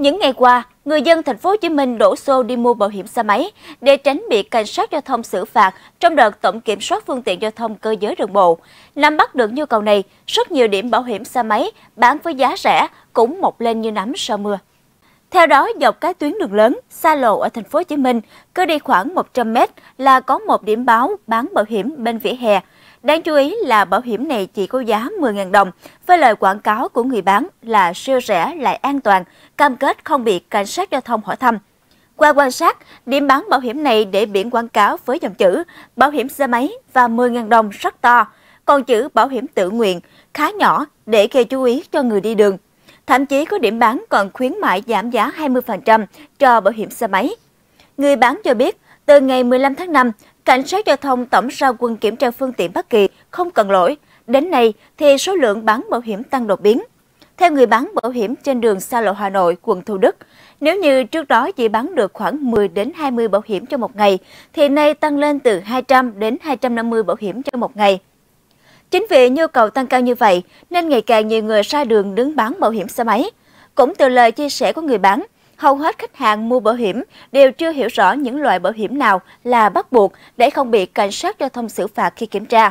Những ngày qua, người dân thành phố Hồ Chí Minh đổ xô đi mua bảo hiểm xe máy để tránh bị cảnh sát giao thông xử phạt trong đợt tổng kiểm soát phương tiện giao thông cơ giới đường bộ. Nắm bắt được nhu cầu này, rất nhiều điểm bảo hiểm xe máy bán với giá rẻ cũng mọc lên như nấm sau mưa. Theo đó, dọc các tuyến đường lớn, xa lộ ở thành phố Hồ Chí Minh, cứ đi khoảng 100 m là có một điểm báo bán bảo hiểm bên vỉa hè. Đáng chú ý là bảo hiểm này chỉ có giá 10.000 đồng, với lời quảng cáo của người bán là siêu rẻ lại an toàn, cam kết không bị cảnh sát giao thông hỏi thăm. Qua quan sát, điểm bán bảo hiểm này để biển quảng cáo với dòng chữ bảo hiểm xe máy và 10.000 đồng rất to, còn chữ bảo hiểm tự nguyện khá nhỏ để gây chú ý cho người đi đường. Thậm chí có điểm bán còn khuyến mại giảm giá 20% cho bảo hiểm xe máy. Người bán cho biết, từ ngày 15 tháng 5, Cảnh sát giao thông tổng ra quân kiểm tra phương tiện bất kỳ không cần lỗi. Đến nay thì số lượng bán bảo hiểm tăng đột biến. Theo người bán bảo hiểm trên đường xa lộ Hà Nội, quận Thủ Đức, nếu như trước đó chỉ bán được khoảng 10 đến 20 bảo hiểm cho một ngày, thì nay tăng lên từ 200 đến 250 bảo hiểm cho một ngày. Chính vì nhu cầu tăng cao như vậy, nên ngày càng nhiều người ra đường đứng bán bảo hiểm xe máy. Cũng từ lời chia sẻ của người bán, hầu hết khách hàng mua bảo hiểm đều chưa hiểu rõ những loại bảo hiểm nào là bắt buộc để không bị cảnh sát giao thông xử phạt khi kiểm tra.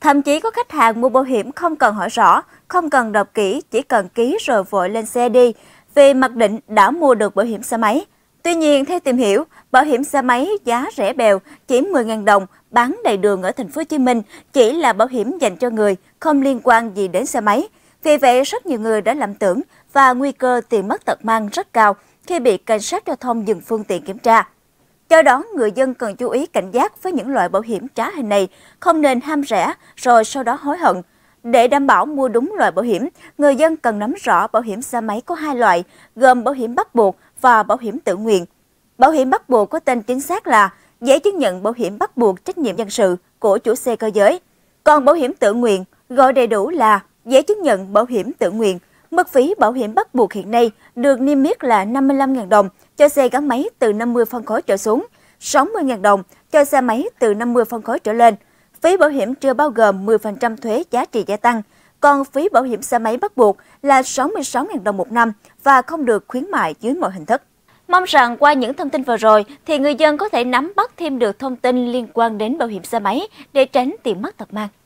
Thậm chí có khách hàng mua bảo hiểm không cần hỏi rõ, không cần đọc kỹ, chỉ cần ký rồi vội lên xe đi, vì mặc định đã mua được bảo hiểm xe máy. Tuy nhiên, theo tìm hiểu, bảo hiểm xe máy giá rẻ bèo, chỉ 10.000 đồng, bán đầy đường ở thành phố Hồ Chí Minh chỉ là bảo hiểm dành cho người, không liên quan gì đến xe máy. Vì vậy, rất nhiều người đã lầm tưởng và nguy cơ tiền mất tật mang rất cao khi bị cảnh sát giao thông dừng phương tiện kiểm tra. Do đó, người dân cần chú ý cảnh giác với những loại bảo hiểm trá hình này, không nên ham rẻ rồi sau đó hối hận. Để đảm bảo mua đúng loại bảo hiểm, người dân cần nắm rõ bảo hiểm xe máy có hai loại, gồm bảo hiểm bắt buộc và bảo hiểm tự nguyện. Bảo hiểm bắt buộc có tên chính xác là giấy chứng nhận bảo hiểm bắt buộc trách nhiệm dân sự của chủ xe cơ giới. Còn bảo hiểm tự nguyện gọi đầy đủ là giấy chứng nhận bảo hiểm tự nguyện Mức phí bảo hiểm bắt buộc hiện nay được niêm yết là 55.000 đồng cho xe gắn máy từ 50 phân khối trở xuống, 60.000 đồng cho xe máy từ 50 phân khối trở lên. Phí bảo hiểm chưa bao gồm 10% thuế giá trị gia tăng, còn phí bảo hiểm xe máy bắt buộc là 66.000 đồng một năm và không được khuyến mại dưới mọi hình thức. Mong rằng qua những thông tin vừa rồi thì người dân có thể nắm bắt thêm được thông tin liên quan đến bảo hiểm xe máy để tránh tiền mất tật mang.